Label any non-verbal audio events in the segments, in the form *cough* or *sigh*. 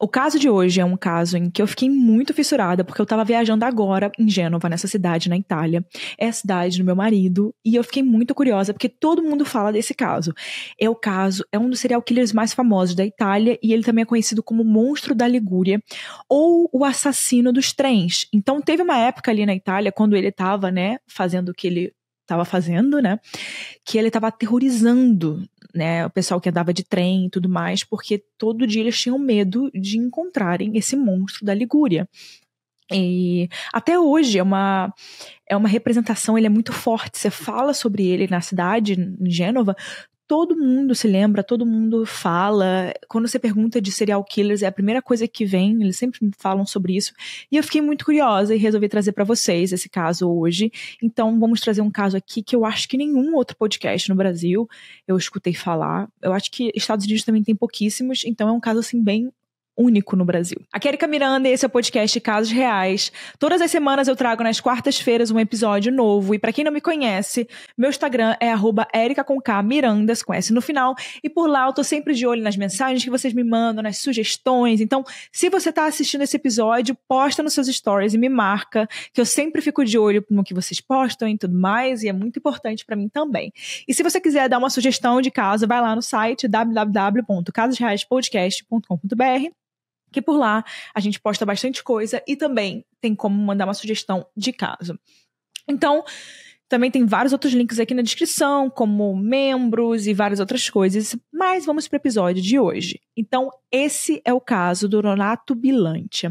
O caso de hoje é um caso em que eu fiquei muito fissurada, porque eu estava viajando agora em Gênova, nessa cidade na Itália. É a cidade do meu marido, e eu fiquei muito curiosa, porque todo mundo fala desse caso. É o caso, é um dos serial killers mais famosos da Itália, e ele também é conhecido como Monstro da Ligúria, ou o assassino dos trens. Então, teve uma época ali na Itália, quando ele estava, né, fazendo o que ele estava fazendo, né? Que ele estava aterrorizando né, o pessoal que andava de trem e tudo mais, porque todo dia eles tinham medo de encontrarem esse monstro da Ligúria. E até hoje é uma, é uma representação, ele é muito forte. Você fala sobre ele na cidade, em Gênova, todo mundo se lembra, todo mundo fala. Quando você pergunta de serial killers, é a primeira coisa que vem, eles sempre falam sobre isso. E eu fiquei muito curiosa e resolvi trazer para vocês esse caso hoje. Então, vamos trazer um caso aqui que eu acho que nenhum outro podcast no Brasil eu escutei falar. Eu acho que Estados Unidos também tem pouquíssimos, então é um caso assim bem único no Brasil. Aqui é Erika Miranda e esse é o podcast Casos Reais. Todas as semanas eu trago nas quartas-feiras um episódio novo e para quem não me conhece, meu Instagram é @erica_mirandas com S no final e por lá eu tô sempre de olho nas mensagens que vocês me mandam, nas sugestões. Então, se você tá assistindo esse episódio, posta nos seus stories e me marca, que eu sempre fico de olho no que vocês postam e tudo mais, e é muito importante para mim também. E se você quiser dar uma sugestão de caso, vai lá no site www.casosreaispodcast.com.br que por lá a gente posta bastante coisa e também tem como mandar uma sugestão de caso. Então, também tem vários outros links aqui na descrição, como membros e várias outras coisas, mas vamos para o episódio de hoje. Então, esse é o caso do Ronato Bilante.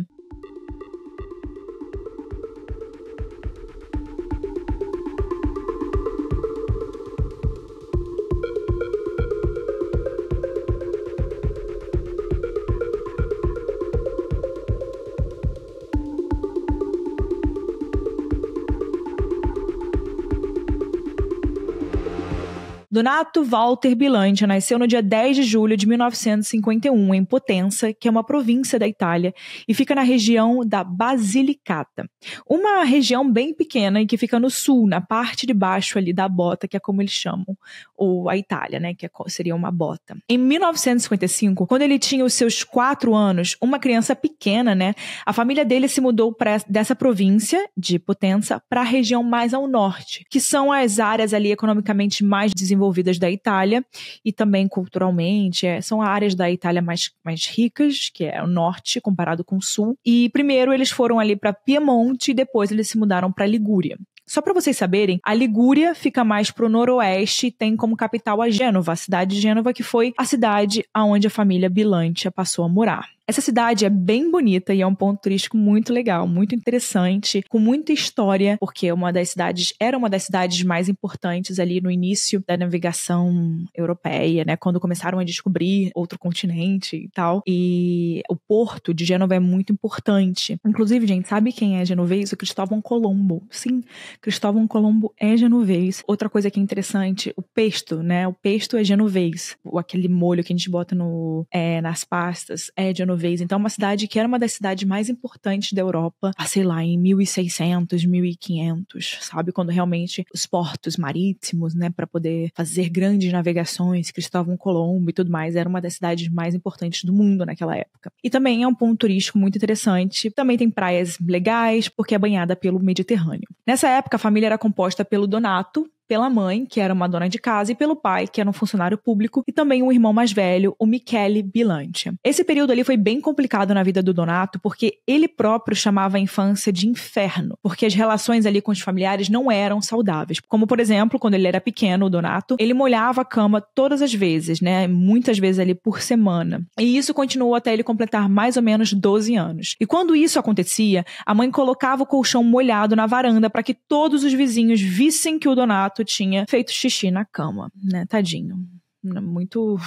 Donato Walter Bilanti nasceu no dia 10 de julho de 1951 em Potenza, que é uma província da Itália, e fica na região da Basilicata. Uma região bem pequena e que fica no sul, na parte de baixo ali da bota, que é como eles chamam, ou a Itália, né, que é seria uma bota. Em 1955, quando ele tinha os seus quatro anos, uma criança pequena, né, a família dele se mudou pra, dessa província de Potenza para a região mais ao norte, que são as áreas ali economicamente mais desenvolvidas desenvolvidas da Itália e também culturalmente. É, são áreas da Itália mais, mais ricas, que é o norte comparado com o sul. E primeiro eles foram ali para Piemonte e depois eles se mudaram para Ligúria. Só para vocês saberem, a Ligúria fica mais para o noroeste e tem como capital a Gênova, a cidade de Gênova, que foi a cidade aonde a família Bilantia passou a morar. Essa cidade é bem bonita e é um ponto turístico muito legal, muito interessante, com muita história, porque uma das cidades era uma das cidades mais importantes ali no início da navegação europeia, né? Quando começaram a descobrir outro continente e tal. E o porto de Gênova é muito importante. Inclusive, gente, sabe quem é genovês? O Cristóvão Colombo. Sim, Cristóvão Colombo é genovês. Outra coisa que é interessante, o pesto, né? O pesto é genovês. Aquele molho que a gente bota no, é, nas pastas é genovês vez. Então, é uma cidade que era uma das cidades mais importantes da Europa, a, sei lá, em 1600, 1500, sabe? Quando realmente os portos marítimos, né, para poder fazer grandes navegações, Cristóvão Colombo e tudo mais, era uma das cidades mais importantes do mundo naquela época. E também é um ponto turístico muito interessante. Também tem praias legais, porque é banhada pelo Mediterrâneo. Nessa época, a família era composta pelo Donato, pela mãe, que era uma dona de casa, e pelo pai, que era um funcionário público, e também um irmão mais velho, o Michele Bilante. Esse período ali foi bem complicado na vida do Donato, porque ele próprio chamava a infância de inferno, porque as relações ali com os familiares não eram saudáveis. Como, por exemplo, quando ele era pequeno, o Donato, ele molhava a cama todas as vezes, né? Muitas vezes ali por semana. E isso continuou até ele completar mais ou menos 12 anos. E quando isso acontecia, a mãe colocava o colchão molhado na varanda para que todos os vizinhos vissem que o Donato tinha feito xixi na cama, né? Tadinho. Muito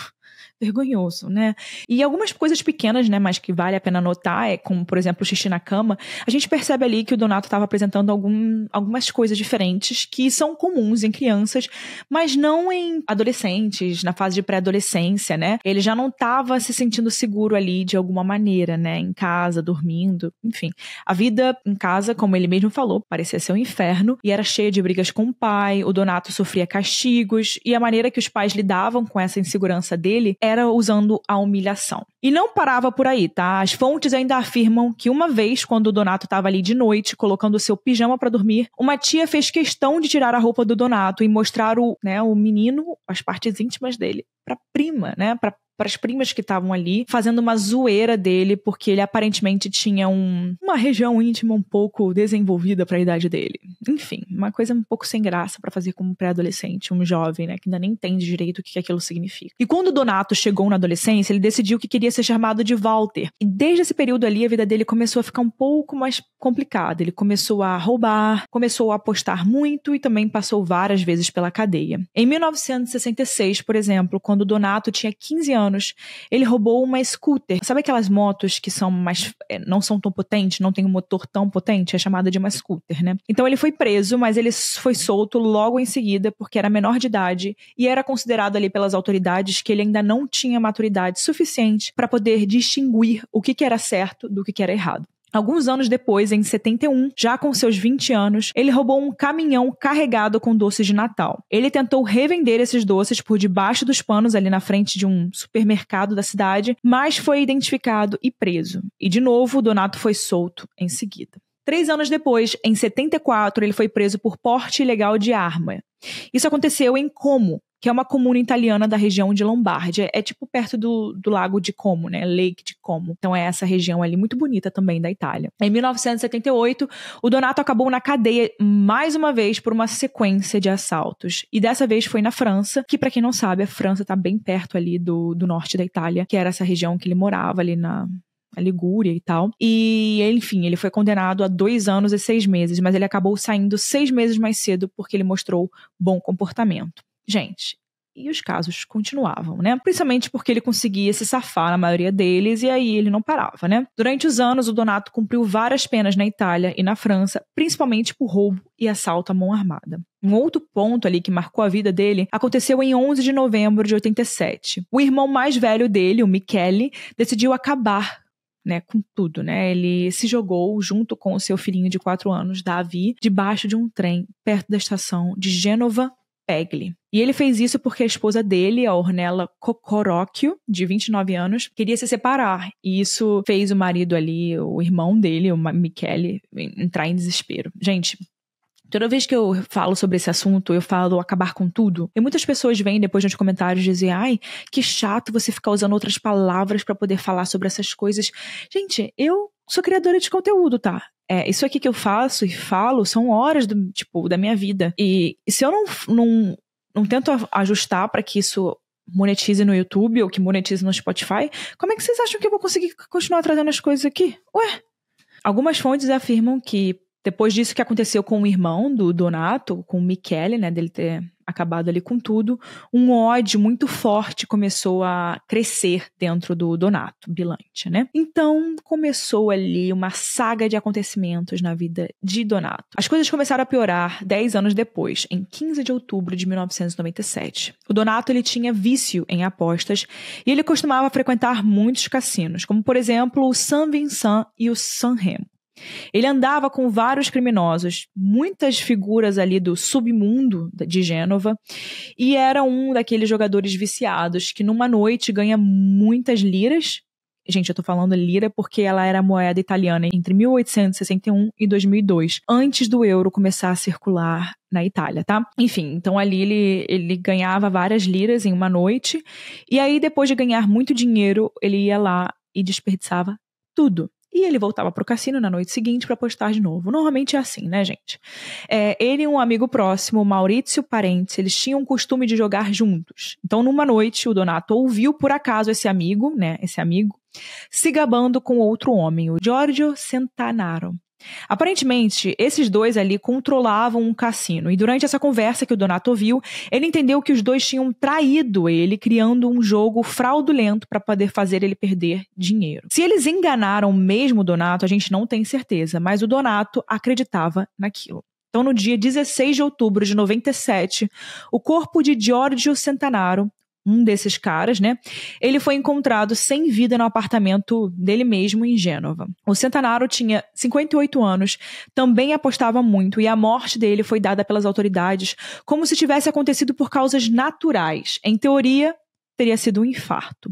vergonhoso, né? E algumas coisas pequenas, né, mas que vale a pena notar, é como, por exemplo, o xixi na cama, a gente percebe ali que o Donato estava apresentando algum, algumas coisas diferentes que são comuns em crianças, mas não em adolescentes, na fase de pré-adolescência, né? Ele já não estava se sentindo seguro ali de alguma maneira, né? Em casa, dormindo, enfim. A vida em casa, como ele mesmo falou, parecia ser um inferno e era cheia de brigas com o pai, o Donato sofria castigos e a maneira que os pais lidavam com essa insegurança dele dele era usando a humilhação. E não parava por aí, tá? As fontes ainda afirmam que uma vez, quando o Donato estava ali de noite, colocando seu pijama para dormir, uma tia fez questão de tirar a roupa do Donato e mostrar o, né, o menino, as partes íntimas dele, pra prima, né? para as primas que estavam ali, fazendo uma zoeira dele, porque ele aparentemente tinha um, uma região íntima um pouco desenvolvida para a idade dele. Enfim, uma coisa um pouco sem graça para fazer como pré-adolescente, um jovem, né, que ainda nem entende direito o que, que aquilo significa. E quando Donato chegou na adolescência, ele decidiu que queria ser chamado de Walter. E desde esse período ali, a vida dele começou a ficar um pouco mais complicada. Ele começou a roubar, começou a apostar muito e também passou várias vezes pela cadeia. Em 1966, por exemplo, quando Donato tinha 15 anos, anos, ele roubou uma scooter. Sabe aquelas motos que são mais. É, não são tão potentes, não tem um motor tão potente? É chamada de uma scooter, né? Então ele foi preso, mas ele foi solto logo em seguida, porque era menor de idade e era considerado ali pelas autoridades que ele ainda não tinha maturidade suficiente para poder distinguir o que, que era certo do que, que era errado. Alguns anos depois, em 71, já com seus 20 anos, ele roubou um caminhão carregado com doces de Natal. Ele tentou revender esses doces por debaixo dos panos ali na frente de um supermercado da cidade, mas foi identificado e preso. E de novo, Donato foi solto em seguida. Três anos depois, em 74, ele foi preso por porte ilegal de arma. Isso aconteceu em Como, que é uma comuna italiana da região de Lombardia. É, é tipo perto do, do lago de Como, né? Lake de Como. Então é essa região ali, muito bonita também da Itália. Em 1978, o Donato acabou na cadeia mais uma vez por uma sequência de assaltos. E dessa vez foi na França, que para quem não sabe, a França tá bem perto ali do, do norte da Itália, que era essa região que ele morava ali na, a Ligúria e tal. E, enfim, ele foi condenado a dois anos e seis meses, mas ele acabou saindo seis meses mais cedo porque ele mostrou bom comportamento. Gente, e os casos continuavam, né? Principalmente porque ele conseguia se safar na maioria deles e aí ele não parava, né? Durante os anos, o Donato cumpriu várias penas na Itália e na França, principalmente por roubo e assalto à mão armada. Um outro ponto ali que marcou a vida dele aconteceu em 11 de novembro de 87. O irmão mais velho dele, o Michele, decidiu acabar né, com tudo, né? Ele se jogou junto com o seu filhinho de 4 anos, Davi, debaixo de um trem perto da estação de Gênova, Pegli. E ele fez isso porque a esposa dele, a Ornella Kokoróquio, de 29 anos, queria se separar. E isso fez o marido ali, o irmão dele, o Michele, entrar em desespero. Gente, Toda vez que eu falo sobre esse assunto, eu falo acabar com tudo. E muitas pessoas vêm depois nos comentários dizer: ai, que chato você ficar usando outras palavras para poder falar sobre essas coisas. Gente, eu sou criadora de conteúdo, tá? É, isso aqui que eu faço e falo são horas do, tipo, da minha vida. E, e se eu não, não, não tento ajustar para que isso monetize no YouTube ou que monetize no Spotify, como é que vocês acham que eu vou conseguir continuar trazendo as coisas aqui? Ué? Algumas fontes afirmam que depois disso que aconteceu com o irmão do Donato, com o Michele, né, dele ter acabado ali com tudo, um ódio muito forte começou a crescer dentro do Donato Bilante, né? Então começou ali uma saga de acontecimentos na vida de Donato. As coisas começaram a piorar 10 anos depois, em 15 de outubro de 1997. O Donato ele tinha vício em apostas e ele costumava frequentar muitos cassinos, como por exemplo o San Vincent e o San Remo. Ele andava com vários criminosos, muitas figuras ali do submundo de Gênova, e era um daqueles jogadores viciados que numa noite ganha muitas liras. Gente, eu tô falando lira porque ela era moeda italiana entre 1861 e 2002, antes do euro começar a circular na Itália, tá? Enfim, então ali ele, ele ganhava várias liras em uma noite, e aí depois de ganhar muito dinheiro, ele ia lá e desperdiçava tudo e ele voltava pro cassino na noite seguinte para apostar de novo. Normalmente é assim, né, gente? É, ele e um amigo próximo, Maurício Parentes, eles tinham o costume de jogar juntos. Então, numa noite, o Donato ouviu por acaso esse amigo, né, esse amigo, se gabando com outro homem, o Giorgio Centanaro. Aparentemente, esses dois ali controlavam um cassino, e durante essa conversa que o Donato ouviu, ele entendeu que os dois tinham traído ele, criando um jogo fraudulento para poder fazer ele perder dinheiro. Se eles enganaram mesmo o Donato, a gente não tem certeza, mas o Donato acreditava naquilo. Então, no dia 16 de outubro de 97, o corpo de Giorgio Centanaro um desses caras, né? Ele foi encontrado sem vida no apartamento dele mesmo em Gênova. O Centanaro tinha 58 anos, também apostava muito e a morte dele foi dada pelas autoridades como se tivesse acontecido por causas naturais. Em teoria, teria sido um infarto.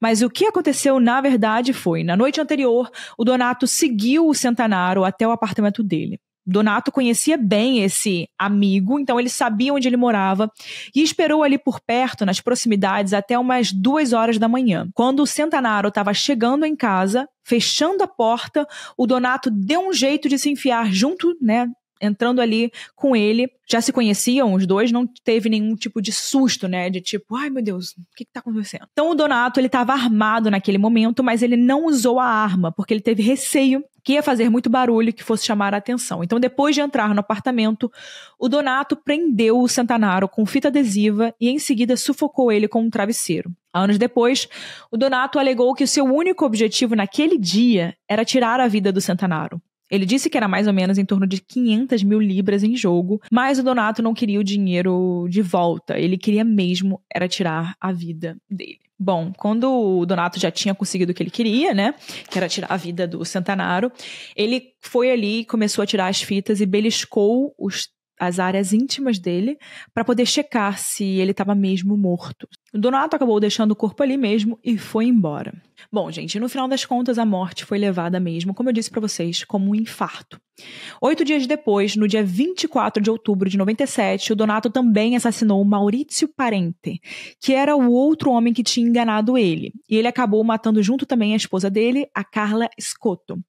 Mas o que aconteceu na verdade foi, na noite anterior, o Donato seguiu o Centanaro até o apartamento dele. Donato conhecia bem esse amigo, então ele sabia onde ele morava e esperou ali por perto, nas proximidades, até umas duas horas da manhã. Quando o Centanaro estava chegando em casa, fechando a porta, o Donato deu um jeito de se enfiar junto, né, entrando ali com ele. Já se conheciam os dois, não teve nenhum tipo de susto, né? De tipo, ai meu Deus, o que, que tá acontecendo? Então o Donato, ele tava armado naquele momento, mas ele não usou a arma, porque ele teve receio que ia fazer muito barulho que fosse chamar a atenção. Então, depois de entrar no apartamento, o Donato prendeu o Santanaro com fita adesiva e em seguida sufocou ele com um travesseiro. Anos depois, o Donato alegou que o seu único objetivo naquele dia era tirar a vida do Santanaro. Ele disse que era mais ou menos em torno de 500 mil libras em jogo, mas o Donato não queria o dinheiro de volta. Ele queria mesmo era tirar a vida dele. Bom, quando o Donato já tinha conseguido o que ele queria, né? Que era tirar a vida do Santanaro, ele foi ali, começou a tirar as fitas e beliscou os as áreas íntimas dele para poder checar se ele estava mesmo morto, o Donato acabou deixando o corpo ali mesmo e foi embora. Bom, gente, no final das contas, a morte foi levada mesmo, como eu disse para vocês, como um infarto. Oito dias depois, no dia 24 de outubro de 97, o Donato também assassinou Maurício Parente, que era o outro homem que tinha enganado ele. E ele acabou matando junto também a esposa dele, a Carla Scotto.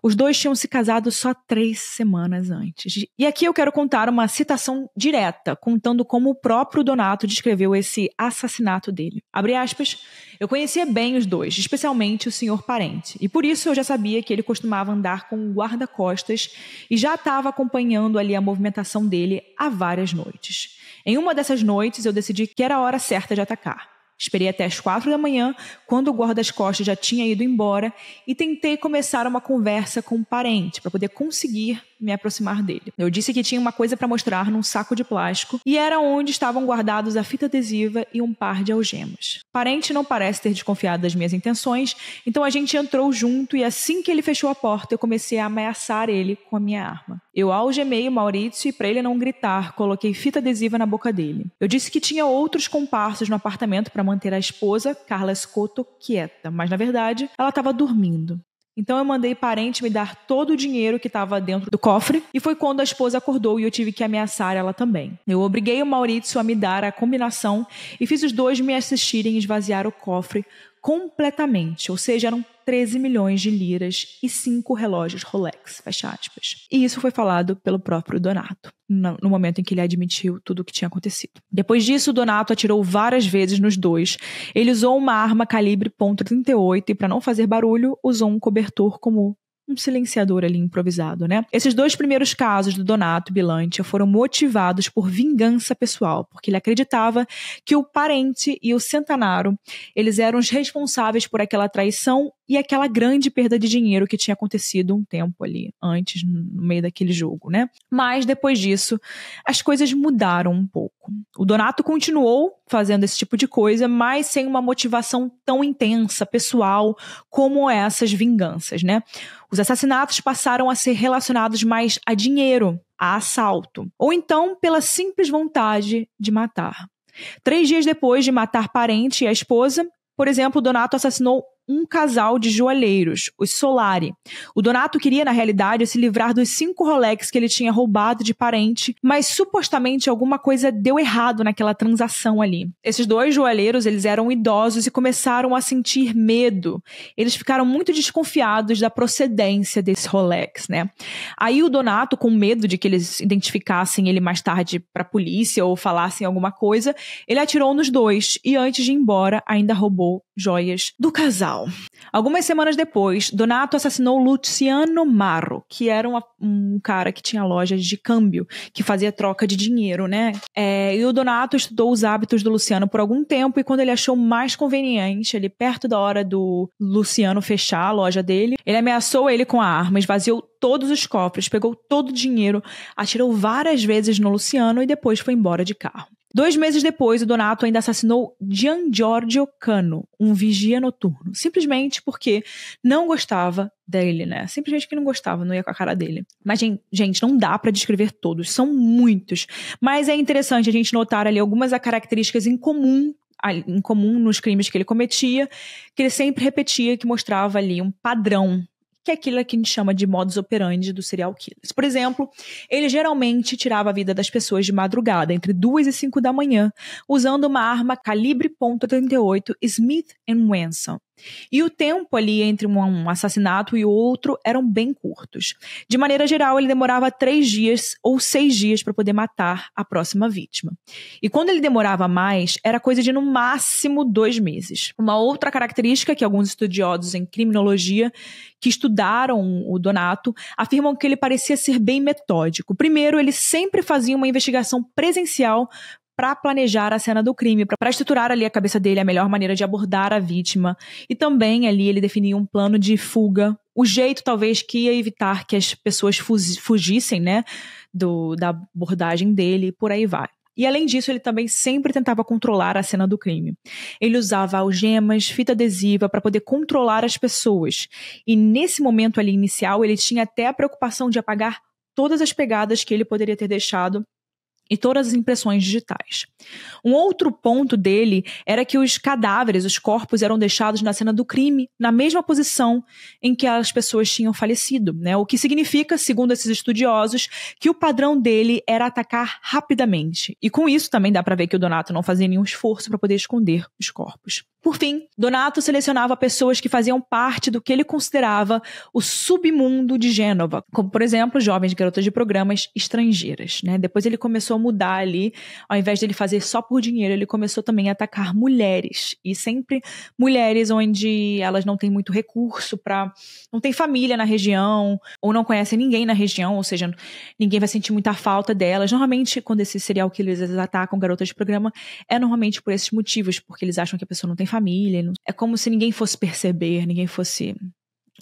Os dois tinham se casado só três semanas antes. E aqui eu quero contar uma citação direta, contando como o próprio Donato descreveu esse assassinato assassinato dele. Abre aspas, eu conhecia bem os dois, especialmente o senhor parente, e por isso eu já sabia que ele costumava andar com um guarda-costas e já estava acompanhando ali a movimentação dele há várias noites. Em uma dessas noites, eu decidi que era a hora certa de atacar. Esperei até as quatro da manhã, quando o guarda-costas já tinha ido embora, e tentei começar uma conversa com o parente para poder conseguir me aproximar dele. Eu disse que tinha uma coisa para mostrar num saco de plástico e era onde estavam guardados a fita adesiva e um par de algemas. Parente não parece ter desconfiado das minhas intenções, então a gente entrou junto e assim que ele fechou a porta, eu comecei a ameaçar ele com a minha arma. Eu algemei o Maurício e para ele não gritar, coloquei fita adesiva na boca dele. Eu disse que tinha outros comparsos no apartamento para manter a esposa, Carla Escoto, quieta, mas na verdade, ela estava dormindo. Então eu mandei parente me dar todo o dinheiro que estava dentro do cofre, e foi quando a esposa acordou e eu tive que ameaçar ela também. Eu obriguei o Maurício a me dar a combinação e fiz os dois me assistirem esvaziar o cofre completamente, ou seja, eram 13 milhões de liras e cinco relógios Rolex, fecha aspas. E isso foi falado pelo próprio Donato, no momento em que ele admitiu tudo o que tinha acontecido. Depois disso, Donato atirou várias vezes nos dois. Ele usou uma arma calibre .38 e para não fazer barulho, usou um cobertor como um silenciador ali improvisado, né? Esses dois primeiros casos do Donato Bilantia foram motivados por vingança pessoal, porque ele acreditava que o parente e o Centanaro, eles eram os responsáveis por aquela traição e aquela grande perda de dinheiro que tinha acontecido um tempo ali antes no meio daquele jogo, né? Mas depois disso, as coisas mudaram um pouco. O Donato continuou fazendo esse tipo de coisa, mas sem uma motivação tão intensa, pessoal, como essas vinganças, né? Os assassinatos passaram a ser relacionados mais a dinheiro, a assalto, ou então pela simples vontade de matar. Três dias depois de matar parente e a esposa, por exemplo, Donato assassinou um casal de joalheiros, os Solari. O Donato queria, na realidade, se livrar dos cinco Rolex que ele tinha roubado de parente, mas supostamente alguma coisa deu errado naquela transação ali. Esses dois joalheiros, eles eram idosos e começaram a sentir medo. Eles ficaram muito desconfiados da procedência desse Rolex, né? Aí o Donato, com medo de que eles identificassem ele mais tarde para a polícia ou falassem alguma coisa, ele atirou nos dois e antes de ir embora, ainda roubou joias do casal. Algumas semanas depois, Donato assassinou Luciano Marro, que era uma, um cara que tinha lojas de câmbio, que fazia troca de dinheiro, né? É, e o Donato estudou os hábitos do Luciano por algum tempo e quando ele achou mais conveniente, ali perto da hora do Luciano fechar a loja dele, ele ameaçou ele com a arma, esvaziou todos os cofres, pegou todo o dinheiro, atirou várias vezes no Luciano e depois foi embora de carro. Dois meses depois, o Donato ainda assassinou Gian Giorgio Cano, um vigia noturno, simplesmente porque não gostava dele, né? Simplesmente que não gostava, não ia com a cara dele. Mas, gente, não dá para descrever todos, são muitos. Mas é interessante a gente notar ali algumas características em comum em comum nos crimes que ele cometia, que ele sempre repetia, que mostrava ali um padrão que é aquilo que a gente chama de modus operandi do serial killers. Por exemplo, ele geralmente tirava a vida das pessoas de madrugada, entre 2 e 5 da manhã, usando uma arma calibre .38 Smith Wesson. E o tempo ali entre um assassinato e outro eram bem curtos. De maneira geral, ele demorava três dias ou seis dias para poder matar a próxima vítima. E quando ele demorava mais, era coisa de no máximo dois meses. Uma outra característica que alguns estudiosos em criminologia que estudaram o Donato afirmam que ele parecia ser bem metódico. Primeiro, ele sempre fazia uma investigação presencial para planejar a cena do crime, para estruturar ali a cabeça dele a melhor maneira de abordar a vítima. E também ali ele definia um plano de fuga, o jeito talvez que ia evitar que as pessoas fugissem, né, do, da abordagem dele, por aí vai. E além disso, ele também sempre tentava controlar a cena do crime. Ele usava algemas, fita adesiva para poder controlar as pessoas. E nesse momento ali inicial, ele tinha até a preocupação de apagar todas as pegadas que ele poderia ter deixado e todas as impressões digitais. Um outro ponto dele era que os cadáveres, os corpos, eram deixados na cena do crime, na mesma posição em que as pessoas tinham falecido, né? O que significa, segundo esses estudiosos, que o padrão dele era atacar rapidamente. E com isso também dá para ver que o Donato não fazia nenhum esforço para poder esconder os corpos. Por fim, Donato selecionava pessoas que faziam parte do que ele considerava o submundo de Gênova, como por exemplo jovens garotas de programas estrangeiras. Né? Depois ele começou mudar ali. Ao invés dele fazer só por dinheiro, ele começou também a atacar mulheres. E sempre mulheres onde elas não têm muito recurso para. não tem família na região, ou não conhecem ninguém na região, ou seja, ninguém vai sentir muita falta delas. Normalmente, quando esses serial killers atacam garotas de programa, é normalmente por esses motivos, porque eles acham que a pessoa não tem família. Não... É como se ninguém fosse perceber, ninguém fosse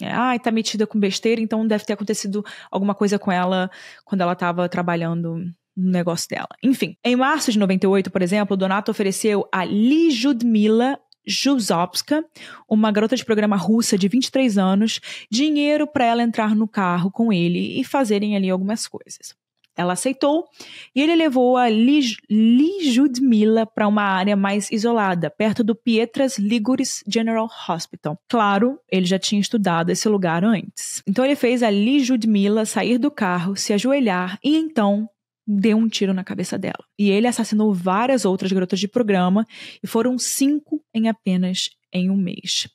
ah, tá metida com besteira, então deve ter acontecido alguma coisa com ela quando ela tava trabalhando no negócio dela. Enfim, em março de 98, por exemplo, Donato ofereceu a Lijudmila Juzovska, uma garota de programa russa de 23 anos, dinheiro para ela entrar no carro com ele e fazerem ali algumas coisas. Ela aceitou e ele levou a Lij Lijudmila para uma área mais isolada, perto do Pietras Ligures General Hospital. Claro, ele já tinha estudado esse lugar antes. Então ele fez a Lijudmila sair do carro, se ajoelhar e então deu um tiro na cabeça dela. E ele assassinou várias outras garotas de programa, e foram cinco em apenas em um mês.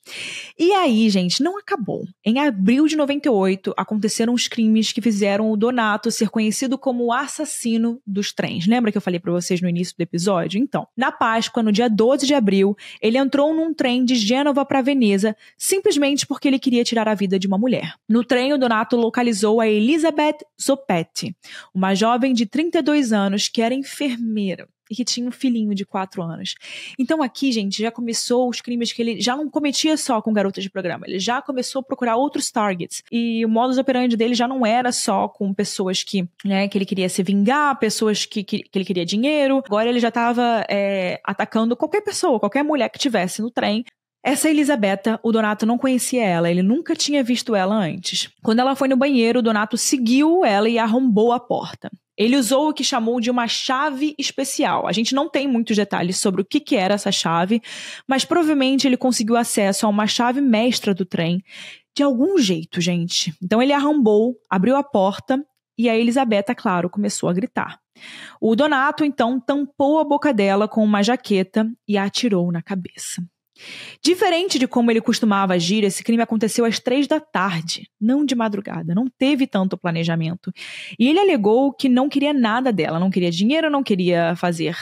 E aí, gente, não acabou. Em abril de 98, aconteceram os crimes que fizeram o Donato ser conhecido como o assassino dos trens. Lembra que eu falei para vocês no início do episódio? Então, na Páscoa, no dia 12 de abril, ele entrou num trem de Gênova para Veneza, simplesmente porque ele queria tirar a vida de uma mulher. No trem, o Donato localizou a Elizabeth Zopetti, uma jovem de 32 anos que era enfermeira e que tinha um filhinho de quatro anos. Então aqui, gente, já começou os crimes que ele já não cometia só com garotas de programa, ele já começou a procurar outros targets. E o modus operandi dele já não era só com pessoas que, né, que ele queria se vingar, pessoas que, que, que ele queria dinheiro. Agora ele já estava é, atacando qualquer pessoa, qualquer mulher que tivesse no trem, essa Elisabetta, o Donato não conhecia ela, ele nunca tinha visto ela antes. Quando ela foi no banheiro, o Donato seguiu ela e arrombou a porta. Ele usou o que chamou de uma chave especial. A gente não tem muitos detalhes sobre o que, que era essa chave, mas provavelmente ele conseguiu acesso a uma chave mestra do trem de algum jeito, gente. Então ele arrombou, abriu a porta e a Elisabetta, claro, começou a gritar. O Donato então tampou a boca dela com uma jaqueta e a atirou na cabeça. Diferente de como ele costumava agir, esse crime aconteceu às três da tarde, não de madrugada, não teve tanto planejamento. E ele alegou que não queria nada dela, não queria dinheiro, não queria fazer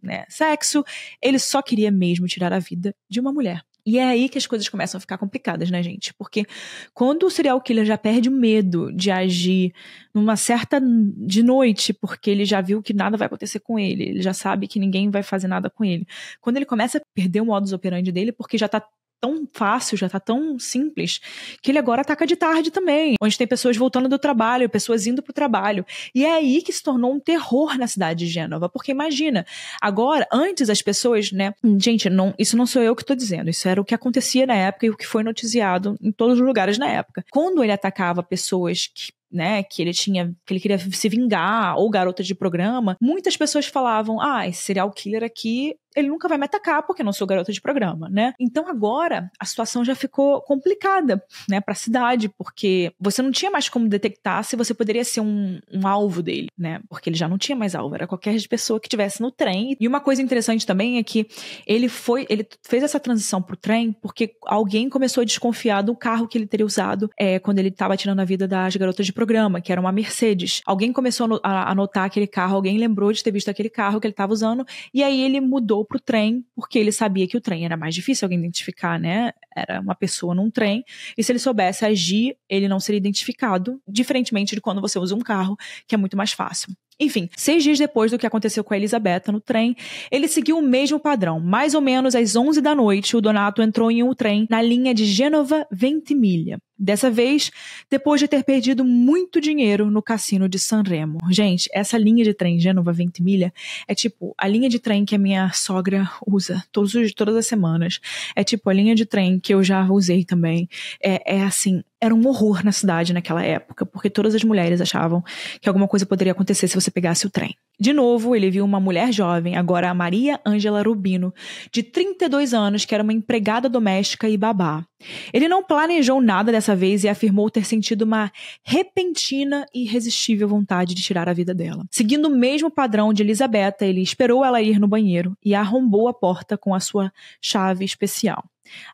né, sexo, ele só queria mesmo tirar a vida de uma mulher. E é aí que as coisas começam a ficar complicadas, né, gente? Porque quando o serial killer já perde o medo de agir numa certa de noite, porque ele já viu que nada vai acontecer com ele, ele já sabe que ninguém vai fazer nada com ele. Quando ele começa a perder o modus operandi dele, porque já tá tão fácil, já tá tão simples, que ele agora ataca de tarde também, onde tem pessoas voltando do trabalho, pessoas indo pro trabalho. E é aí que se tornou um terror na cidade de Gênova, porque imagina, agora, antes as pessoas, né, gente, não, isso não sou eu que tô dizendo, isso era o que acontecia na época e o que foi noticiado em todos os lugares na época. Quando ele atacava pessoas que né, que ele tinha, que ele queria se vingar, ou garota de programa, muitas pessoas falavam, ah, esse serial killer aqui ele nunca vai me atacar porque eu não sou garota de programa, né? Então agora a situação já ficou complicada, né, para a cidade, porque você não tinha mais como detectar se você poderia ser um, um, alvo dele, né? Porque ele já não tinha mais alvo, era qualquer pessoa que estivesse no trem. E uma coisa interessante também é que ele foi, ele fez essa transição pro trem porque alguém começou a desconfiar do carro que ele teria usado é, quando ele estava tirando a vida das garotas de programa, que era uma Mercedes. Alguém começou a notar aquele carro, alguém lembrou de ter visto aquele carro que ele estava usando e aí ele mudou levou para o trem, porque ele sabia que o trem era mais difícil alguém identificar, né? Era uma pessoa num trem, e se ele soubesse agir, ele não seria identificado, diferentemente de quando você usa um carro, que é muito mais fácil. Enfim, seis dias depois do que aconteceu com a Elisabetta no trem, ele seguiu o mesmo padrão. Mais ou menos às 11 da noite, o Donato entrou em um trem na linha de Gênova-Ventimiglia. Dessa vez, depois de ter perdido muito dinheiro no cassino de Sanremo. Gente, essa linha de trem Gênova-Ventimiglia é tipo a linha de trem que a minha sogra usa todos os, todas as semanas. É tipo a linha de trem que eu já usei também. É, é assim, era um horror na cidade naquela época, porque todas as mulheres achavam que alguma coisa poderia acontecer se você pegasse o trem. De novo, ele viu uma mulher jovem, agora a Maria Ângela Rubino, de 32 anos, que era uma empregada doméstica e babá. Ele não planejou nada dessa vez e afirmou ter sentido uma repentina e irresistível vontade de tirar a vida dela. Seguindo o mesmo padrão de Elizabeth, ele esperou ela ir no banheiro e arrombou a porta com a sua chave especial.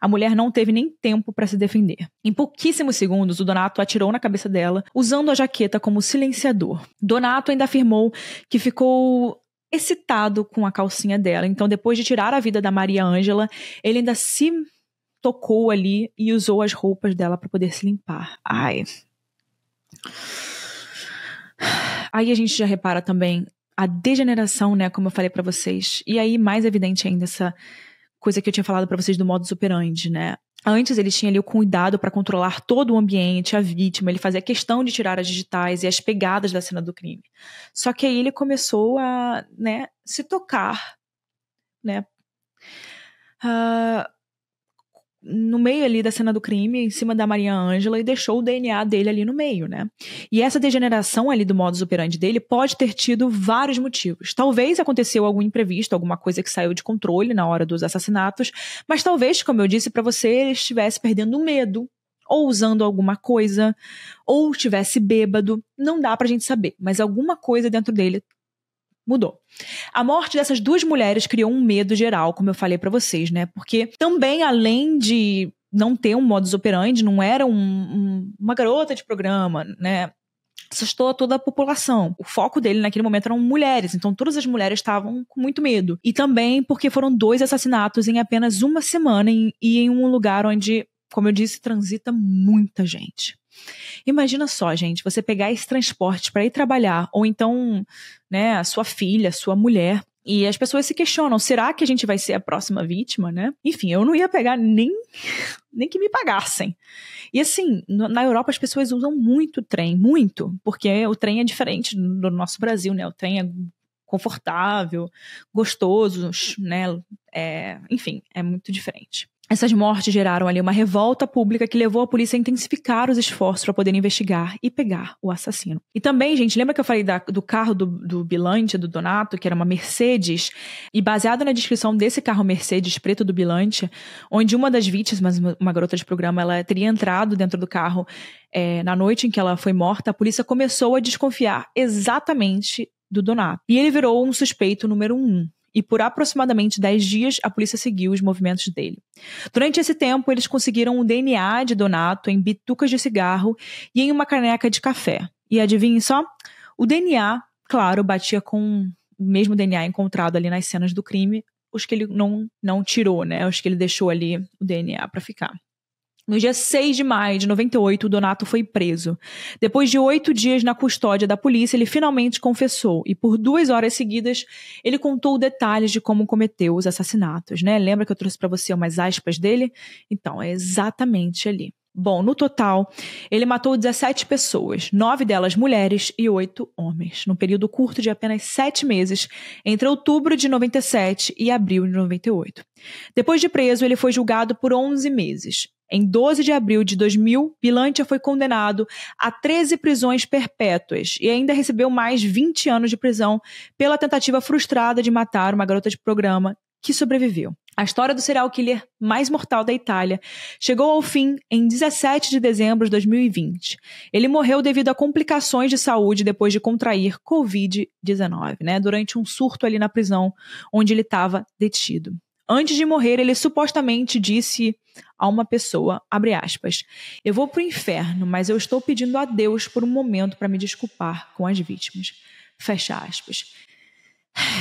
A mulher não teve nem tempo para se defender. Em pouquíssimos segundos, o Donato atirou na cabeça dela, usando a jaqueta como silenciador. Donato ainda afirmou que ficou excitado com a calcinha dela, então depois de tirar a vida da Maria Ângela, ele ainda se tocou ali e usou as roupas dela para poder se limpar. Ai. Aí a gente já repara também a degeneração, né, como eu falei para vocês. E aí mais evidente ainda essa coisa que eu tinha falado para vocês do modo superande, né? Antes ele tinha ali o cuidado para controlar todo o ambiente, a vítima, ele fazia questão de tirar as digitais e as pegadas da cena do crime. Só que aí ele começou a, né, se tocar, né? Uh, no meio ali da cena do crime, em cima da Maria Ângela, e deixou o DNA dele ali no meio, né? E essa degeneração ali do modus operandi dele pode ter tido vários motivos. Talvez aconteceu algum imprevisto, alguma coisa que saiu de controle na hora dos assassinatos, mas talvez, como eu disse para você, ele estivesse perdendo medo, ou usando alguma coisa, ou estivesse bêbado, não dá pra gente saber, mas alguma coisa dentro dele mudou. A morte dessas duas mulheres criou um medo geral, como eu falei para vocês, né? Porque também, além de não ter um modus operandi, não era um, um, uma garota de programa, né? Assustou toda a população. O foco dele naquele momento eram mulheres, então todas as mulheres estavam com muito medo. E também porque foram dois assassinatos em apenas uma semana em, e em um lugar onde, como eu disse, transita muita gente. Imagina só, gente, você pegar esse transporte para ir trabalhar, ou então, né, a sua filha, a sua mulher. E as pessoas se questionam, será que a gente vai ser a próxima vítima, né? Enfim, eu não ia pegar nem, nem que me pagassem. E assim, na Europa as pessoas usam muito trem, muito, porque o trem é diferente do nosso Brasil, né? O trem é confortável, gostoso, né? É, enfim, é muito diferente. Essas mortes geraram ali uma revolta pública que levou a polícia a intensificar os esforços para poder investigar e pegar o assassino. E também, gente, lembra que eu falei da, do carro do, do Bilante, do Donato, que era uma Mercedes? E baseado na descrição desse carro Mercedes preto do Bilante, onde uma das vítimas, uma, garota de programa, ela teria entrado dentro do carro é, na noite em que ela foi morta, a polícia começou a desconfiar exatamente do Donato. E ele virou um suspeito número um e por aproximadamente 10 dias a polícia seguiu os movimentos dele. Durante esse tempo, eles conseguiram o um DNA de Donato em bitucas de cigarro e em uma caneca de café. E adivinhe só? O DNA, claro, batia com o mesmo DNA encontrado ali nas cenas do crime, os que ele não, não tirou, né? Os que ele deixou ali o DNA para ficar. No dia 6 de maio de 98, o Donato foi preso. Depois de oito dias na custódia da polícia, ele finalmente confessou e, por duas horas seguidas, ele contou detalhes de como cometeu os assassinatos. Né? Lembra que eu trouxe para você umas aspas dele? Então, é exatamente ali. Bom, no total, ele matou 17 pessoas, nove delas mulheres e oito homens, num período curto de apenas sete meses, entre outubro de 97 e abril de 98. Depois de preso, ele foi julgado por 11 meses. Em 12 de abril de 2000, Pilantia foi condenado a 13 prisões perpétuas e ainda recebeu mais 20 anos de prisão pela tentativa frustrada de matar uma garota de programa que sobreviveu. A história do serial killer mais mortal da Itália chegou ao fim em 17 de dezembro de 2020. Ele morreu devido a complicações de saúde depois de contrair Covid-19, né? Durante um surto ali na prisão onde ele estava detido. Antes de morrer, ele supostamente disse a uma pessoa, abre aspas, eu vou para o inferno, mas eu estou pedindo a Deus por um momento para me desculpar com as vítimas. Fecha aspas.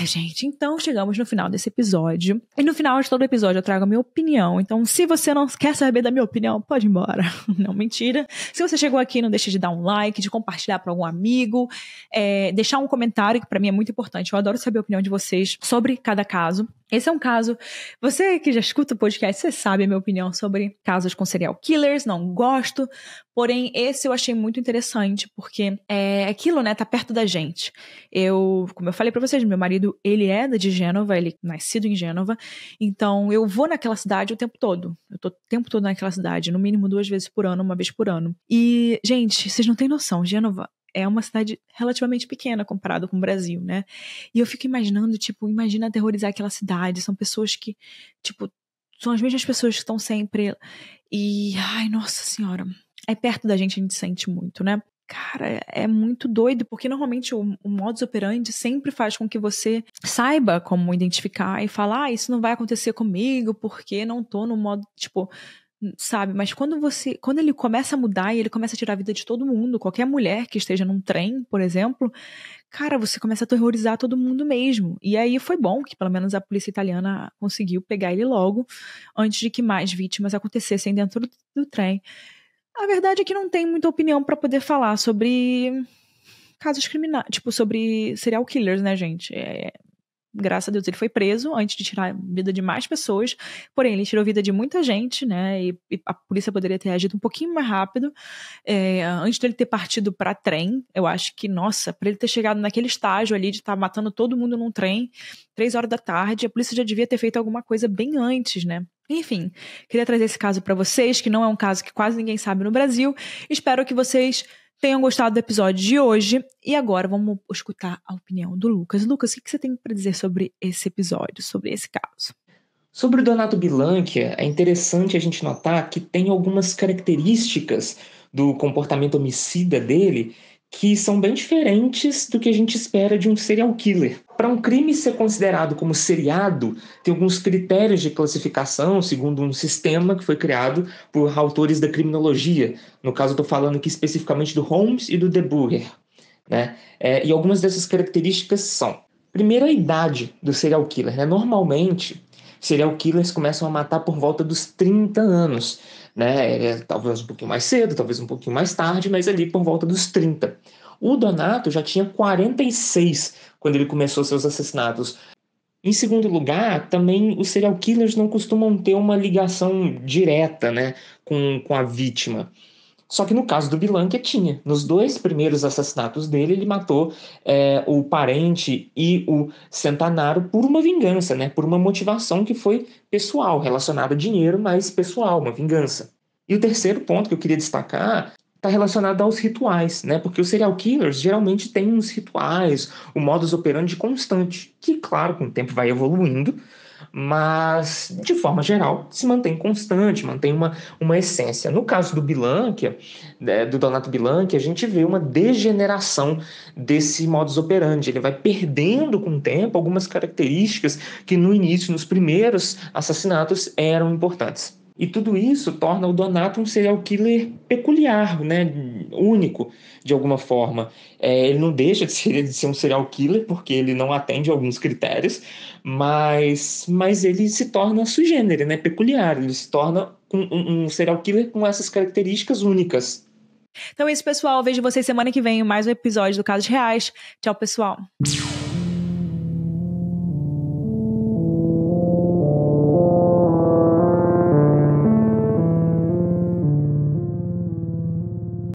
Gente, então chegamos no final desse episódio. E no final de todo episódio eu trago a minha opinião. Então, se você não quer saber da minha opinião, pode ir embora. *laughs* Não, mentira. Se você chegou aqui, não deixe de dar um like, de compartilhar para algum amigo, é, deixar um comentário, que para mim é muito importante. Eu adoro saber a opinião de vocês sobre cada caso. Esse é um caso. Você que já escuta o podcast, você sabe a minha opinião sobre casos com serial killers, não gosto. Porém, esse eu achei muito interessante, porque é aquilo, né, tá perto da gente. Eu, como eu falei para vocês, meu marido, ele é de Gênova, ele é nascido em Gênova. Então, eu vou naquela cidade o tempo todo. Eu tô o tempo todo naquela cidade, no mínimo duas vezes por ano, uma vez por ano. E, gente, vocês não têm noção, Gênova é uma cidade relativamente pequena comparado com o Brasil, né? E eu fico imaginando, tipo, imagina aterrorizar aquela cidade. São pessoas que, tipo, são as mesmas pessoas que estão sempre. E, ai, nossa senhora. É perto da gente, a gente sente muito, né? Cara, é muito doido, porque normalmente o, o modus operandi sempre faz com que você saiba como identificar e falar, ah, isso não vai acontecer comigo, porque não tô no modo, tipo, sabe? Mas quando você, quando ele começa a mudar e ele começa a tirar a vida de todo mundo, qualquer mulher que esteja num trem, por exemplo, cara, você começa a terrorizar todo mundo mesmo. E aí foi bom que pelo menos a polícia italiana conseguiu pegar ele logo, antes de que mais vítimas acontecessem dentro do, do trem. A verdade é que não tem muita opinião para poder falar sobre casos criminais, tipo sobre serial killers, né, gente? É, graças a Deus, ele foi preso antes de tirar a vida de mais pessoas, porém, ele tirou a vida de muita gente, né? E, e a polícia poderia ter agido um pouquinho mais rápido. É, antes dele ter partido para trem, eu acho que, nossa, para ele ter chegado naquele estágio ali de estar tá matando todo mundo num trem, três horas da tarde, a polícia já devia ter feito alguma coisa bem antes, né? Enfim, queria trazer esse caso para vocês, que não é um caso que quase ninguém sabe no Brasil. Espero que vocês tenham gostado do episódio de hoje. E agora vamos escutar a opinião do Lucas. Lucas, o que você tem para dizer sobre esse episódio, sobre esse caso? Sobre o Donato Bilanci, é interessante a gente notar que tem algumas características do comportamento homicida dele que são bem diferentes do que a gente espera de um serial killer. Para um crime ser considerado como seriado, tem alguns critérios de classificação, segundo um sistema que foi criado por autores da criminologia. No caso, estou falando aqui especificamente do Holmes e do DeBrugger. Né? É, e algumas dessas características são: primeiro, a idade do serial killer. Né? Normalmente, serial killers começam a matar por volta dos 30 anos né? É talvez um pouquinho mais cedo, talvez um pouquinho mais tarde, mas ali por volta dos 30. O Donato já tinha 46 quando ele começou seus assassinatos. Em segundo lugar, também os serial killers não costumam ter uma ligação direta né, com, com a vítima. Só que no caso do Bilanque tinha. Nos dois primeiros assassinatos dele, ele matou é, o parente e o Centanaro por uma vingança, né? Por uma motivação que foi pessoal, relacionada a dinheiro, mas pessoal, uma vingança. E o terceiro ponto que eu queria destacar está relacionada aos rituais, né? Porque os serial killers geralmente têm uns rituais, o modus operandi constante, que, claro, com o tempo vai evoluindo, mas de forma geral se mantém constante, mantém uma, uma essência. No caso do Bilanquia, né, do Donato Bilanquia, a gente vê uma degeneração desse modus operandi. Ele vai perdendo com o tempo algumas características que no início, nos primeiros assassinatos, eram importantes. E tudo isso torna o Donato um serial killer peculiar, né? único, de alguma forma. É, ele não deixa de ser, de ser, um serial killer, porque ele não atende alguns critérios, mas, mas ele se torna sugênero, né? peculiar. Ele se torna um, um, serial killer com essas características únicas. Então é isso, pessoal. Vejo vocês semana que vem em mais um episódio do Casos Reais. Tchau, pessoal.